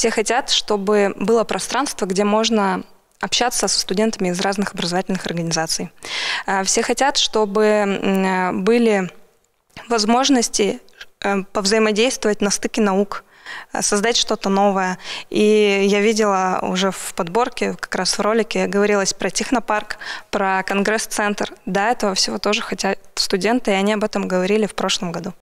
Все хотят, чтобы было пространство, где можно общаться со студентами из разных образовательных организаций. А, все хотят, чтобы э, были возможности э, повзаимодействовать на стыке наук, э, создать что-то новое. И я видела уже в подборке, как раз в ролике, говорилось про технопарк, про конгресс-центр. До этого всего тоже хотят студенты, и они об этом говорили в прошлом году.